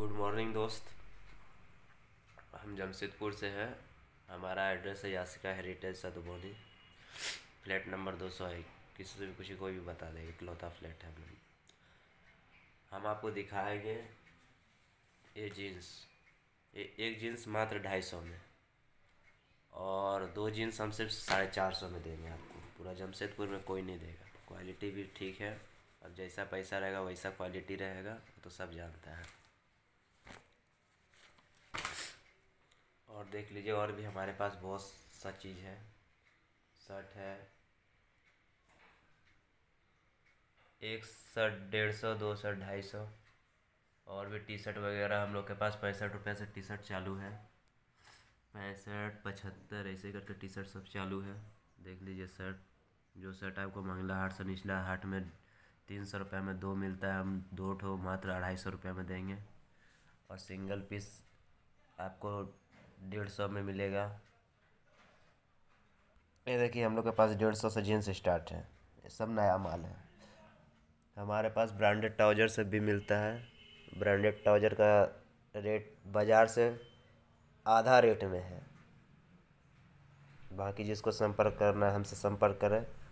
good morning दोस्त हम जमशेदपुर से हैं हमारा एड्रेस है Yasika heritage Satboli flat number दो सौ एक किसी से भी कुछ कोई भी बता दें इकलौता फ्लैट है हम आपको दिखाएंगे ये जीन्स ये एक जीन्स मात्र ढाई सौ में और दो जीन्स हम सिर्फ साढ़े चार सौ में देंगे आपको पूरा जमशेदपुर में कोई नहीं देगा क्वालिटी भी ठीक है अब जैसा पैसा रहेगा वैसा क्वालिटी रहेगा तो सब जानता है देख लीजिए और भी हमारे पास बहुत सा चीज़ है शर्ट है एक शर्ट डेढ़ सौ दो शर्ट ढाई सौ और भी टी शर्ट वगैरह हम लोग के पास पैंसठ रुपये से टी शर्ट चालू है पैंसठ पचहत्तर ऐसे करके टी शर्ट सब चालू है देख लीजिए शर्ट जो शर्ट आपको मंगला हाट से निचला हाट में तीन सौ रुपये में दो मिलता है हम दो ठो मात्र अढ़ाई सौ रुपये में देंगे और सिंगल पीस आपको डेढ़ सौ में मिलेगा ये देखिए हम लोग के पास डेढ़ सौ से जीन्स स्टार्ट है ये सब नया माल है हमारे पास ब्रांडेड ट्राउजर से भी मिलता है ब्रांडेड ट्राउजर का रेट बाज़ार से आधा रेट में है बाकी जिसको संपर्क करना है हमसे संपर्क करें